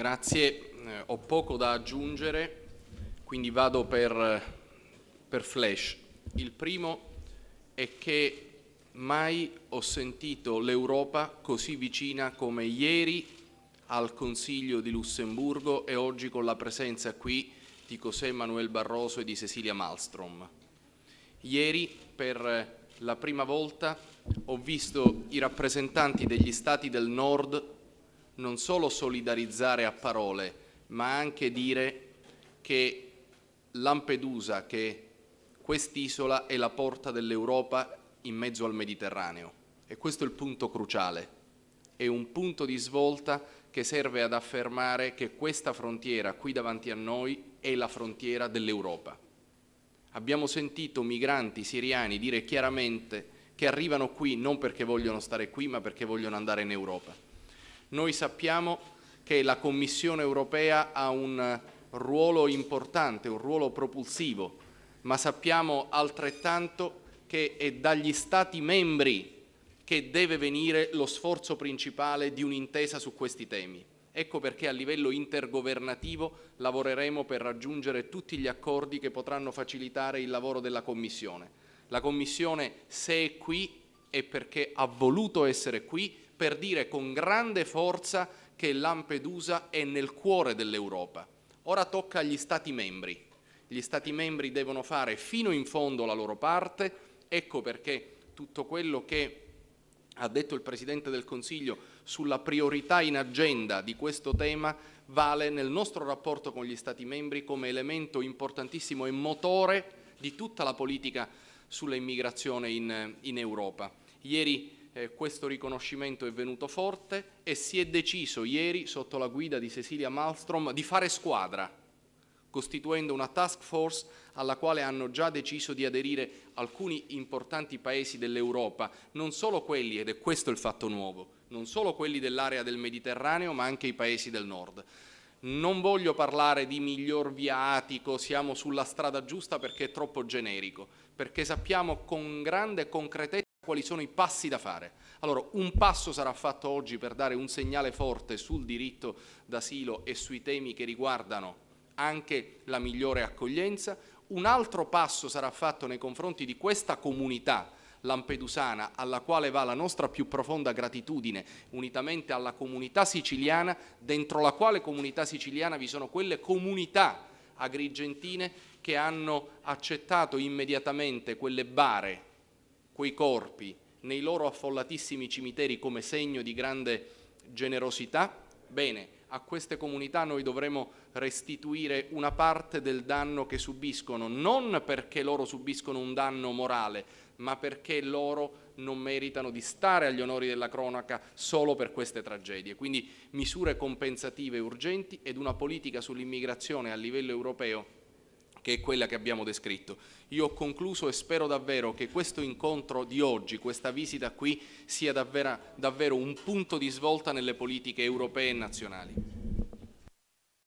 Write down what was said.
Grazie, eh, ho poco da aggiungere, quindi vado per, per flash. Il primo è che mai ho sentito l'Europa così vicina come ieri al Consiglio di Lussemburgo e oggi con la presenza qui di José Manuel Barroso e di Cecilia Malmström. Ieri per la prima volta ho visto i rappresentanti degli stati del nord non solo solidarizzare a parole, ma anche dire che Lampedusa, che quest'isola è la porta dell'Europa in mezzo al Mediterraneo. E questo è il punto cruciale. È un punto di svolta che serve ad affermare che questa frontiera qui davanti a noi è la frontiera dell'Europa. Abbiamo sentito migranti siriani dire chiaramente che arrivano qui non perché vogliono stare qui, ma perché vogliono andare in Europa. Noi sappiamo che la Commissione europea ha un eh, ruolo importante, un ruolo propulsivo, ma sappiamo altrettanto che è dagli Stati membri che deve venire lo sforzo principale di un'intesa su questi temi. Ecco perché a livello intergovernativo lavoreremo per raggiungere tutti gli accordi che potranno facilitare il lavoro della Commissione. La Commissione, se è qui, è perché ha voluto essere qui, per dire con grande forza che Lampedusa è nel cuore dell'Europa. Ora tocca agli Stati membri. Gli Stati membri devono fare fino in fondo la loro parte, ecco perché tutto quello che ha detto il Presidente del Consiglio sulla priorità in agenda di questo tema vale nel nostro rapporto con gli Stati membri come elemento importantissimo e motore di tutta la politica sull'immigrazione in, in Europa. Ieri eh, questo riconoscimento è venuto forte e si è deciso ieri sotto la guida di Cecilia Malmstrom di fare squadra, costituendo una task force alla quale hanno già deciso di aderire alcuni importanti paesi dell'Europa, non solo quelli, ed è questo il fatto nuovo, non solo quelli dell'area del Mediterraneo ma anche i paesi del nord. Non voglio parlare di miglior via atico, siamo sulla strada giusta perché è troppo generico, perché sappiamo con grande concretezza quali sono i passi da fare? Allora, un passo sarà fatto oggi per dare un segnale forte sul diritto d'asilo e sui temi che riguardano anche la migliore accoglienza, un altro passo sarà fatto nei confronti di questa comunità lampedusana alla quale va la nostra più profonda gratitudine unitamente alla comunità siciliana, dentro la quale comunità siciliana vi sono quelle comunità agrigentine che hanno accettato immediatamente quelle bare quei corpi nei loro affollatissimi cimiteri come segno di grande generosità, bene, a queste comunità noi dovremo restituire una parte del danno che subiscono, non perché loro subiscono un danno morale, ma perché loro non meritano di stare agli onori della cronaca solo per queste tragedie. Quindi misure compensative urgenti ed una politica sull'immigrazione a livello europeo che è quella che abbiamo descritto. Io ho concluso e spero davvero che questo incontro di oggi, questa visita qui, sia davvero, davvero un punto di svolta nelle politiche europee e nazionali.